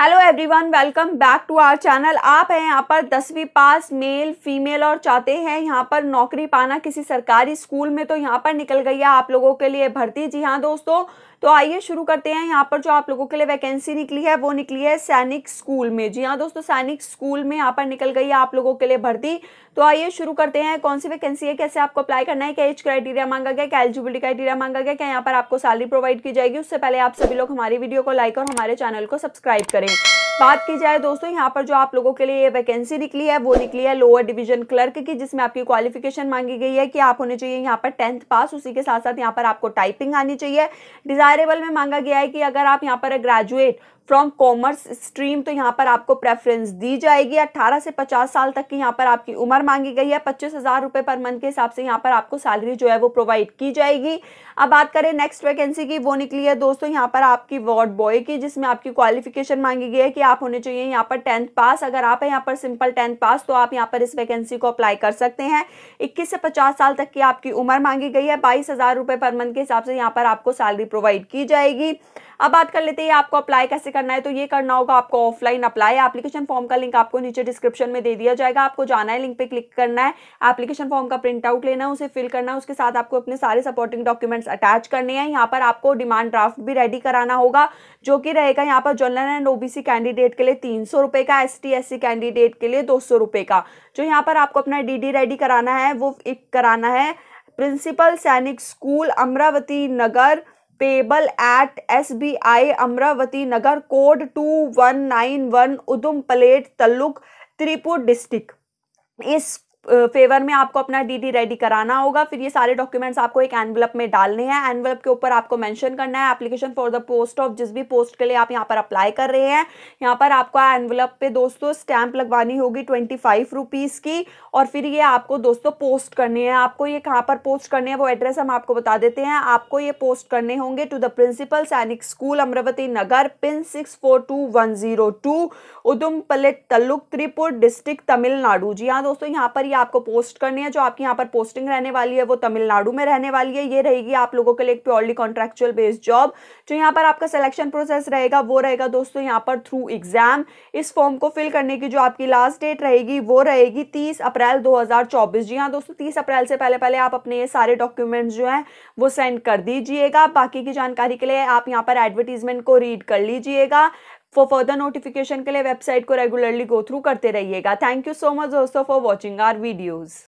hello everyone welcome back to our channel आप हैं यहाँ पर दसवीं पास मेल फीमेल और चाहते हैं यहाँ पर नौकरी पाना किसी सरकारी स्कूल में तो यहाँ पर निकल गई है आप लोगों के लिए भर्ती जी हाँ दोस्तों तो आइए शुरू करते हैं यहाँ पर जो आप लोगों के लिए वैकेंसी निकली है वो निकली है सैनिक स्कूल में जी हाँ दोस्तों सैनिक स्कूल में यहाँ पर निकल गई है आप लोगों के लिए भर्ती तो आइए शुरू करते हैं कौन सी वैकेंसी है कैसे आपको अप्लाई करना है क्या एज क्राइटेरिया मांगा गया क्या एलिजिबिलिटी क्राइटेरिया मांगा गया क्या यहाँ पर आपको सैलरी प्रोवाइड की जाएगी उससे पहले आप सभी लोग हमारी वीडियो को लाइक और हमारे चैनल को सब्सक्राइब करें करें बात की जाए दोस्तों यहाँ पर जो आप लोगों के लिए वैकेंसी निकली है वो निकली है लोअर डिवीजन क्लर्क की जिसमें आपकी क्वालिफिकेशन मांगी गई है कि आप होने चाहिए यहाँ पर टेंथ पास उसी के साथ साथ यहाँ पर आपको टाइपिंग आनी चाहिए डिजायरेबल में मांगा गया है कि अगर आप यहाँ पर ग्रेजुएट फ्रॉम कॉमर्स स्ट्रीम तो यहाँ पर आपको प्रेफरेंस दी जाएगी 18 से 50 साल तक की यहाँ पर आपकी उम्र मांगी गई है पच्चीस हज़ार रुपये पर मंथ के हिसाब से यहाँ पर आपको सैलरी जो है वो प्रोवाइड की जाएगी अब बात करें नेक्स्ट वैकेंसी की वो निकली है दोस्तों यहाँ पर आपकी वार्ड बॉय की जिसमें आपकी क्वालिफिकेशन मांगी गई है कि आप होने चाहिए यहाँ पर टेंथ पास अगर आप है यहाँ पर सिंपल टेंथ पास तो आप यहाँ पर इस वैकेंसी को अप्लाई कर सकते हैं इक्कीस से पचास साल तक की आपकी उम्र मांगी गई है बाईस हज़ार रुपये पर मंथ के हिसाब से यहाँ पर आपको सैलरी प्रोवाइड की जाएगी अब बात कर लेते हैं आपको अप्लाई कैसे करना है तो ये करना होगा आपको ऑफलाइन अप्लाई एप्लीकेशन फॉर्म का लिंक आपको नीचे डिस्क्रिप्शन में दे दिया जाएगा आपको जाना है लिंक पे क्लिक करना है एप्लीकेशन फॉर्म का प्रिंट आउट लेना है उसे फिल करना है उसके साथ आपको अपने सारे सपोर्टिंग डॉक्यूमेंट्स अटैच करने हैं यहाँ पर आपको डिमांड ड्राफ्ट भी रेडी कराना होगा जो कि रहेगा यहाँ पर जनरल एंड ओबीसी कैंडिडेट के लिए तीन सौ रुपये का एस टी कैंडिडेट के लिए दो सौ रुपये का जो यहाँ पर आपको अपना डी रेडी कराना है वो कराना है principal Sainik school Amaravathi Nagar payable at S B I Amaravathi Nagar code two one nine one Udumalpet taluk Tiruppur district इस फेवर में आपको अपना डीडी रेडी कराना होगा फिर ये सारे डॉक्यूमेंट्स आपको एक एनवलप में डालने हैं एनवलप के ऊपर आपको मेंशन करना है application for the post of जिस भी पोस्ट के लिए आप यहाँ पर अप्लाई कर रहे हैं यहाँ पर आपको एनवलप पे दोस्तों स्टैंप लगवानी होगी ट्वेंटी फाइव रुपीज़ की और फिर ये आपको दोस्तों पोस्ट करनी है आपको ये कहाँ पर पोस्ट करनी है वो एड्रेस हम आपको बता देते हैं आपको ये पोस्ट करने होंगे to the principal Sainik school Amaravathi Nagar pin six four two one zero two Udumalpet taluk Tiruppur district Tamil Nadu जी हाँ दोस्तों यहाँ पर ये आपको पोस्ट करनी है जो आपकी यहाँ पर पोस्टिंग रहने वाली है वो तमिलनाडु में रहने वाली है ये रहेगी आप लोगों के लिए एक प्योरली कॉन्ट्रेक्चुअल बेस्ड जॉब जो यहाँ पर आपका सिलेक्शन प्रोसेस रहेगा वो रहेगा दोस्तों यहाँ पर थ्रू एग्जाम इस फॉर्म को फिल करने की जो आपकी लास्ट डेट रहेगी वो रहेगी तीस अप्रैल दो जी हाँ दोस्तों तीस अप्रैल से पहले पहले आप अपने ये सारे डॉक्यूमेंट्स जो हैं वो सेंड कर दीजिएगा बाकी की जानकारी के लिए आप यहाँ पर एडवर्टीजमेंट को रीड कर लीजिएगा फॉर फर्दर नोटिफिकेशन के लिए वेबसाइट को रेगुलरली गो थ्रू करते रहिएगा थैंक यू सो मच दोस्तों फॉर वॉचिंग आर वीडियोज़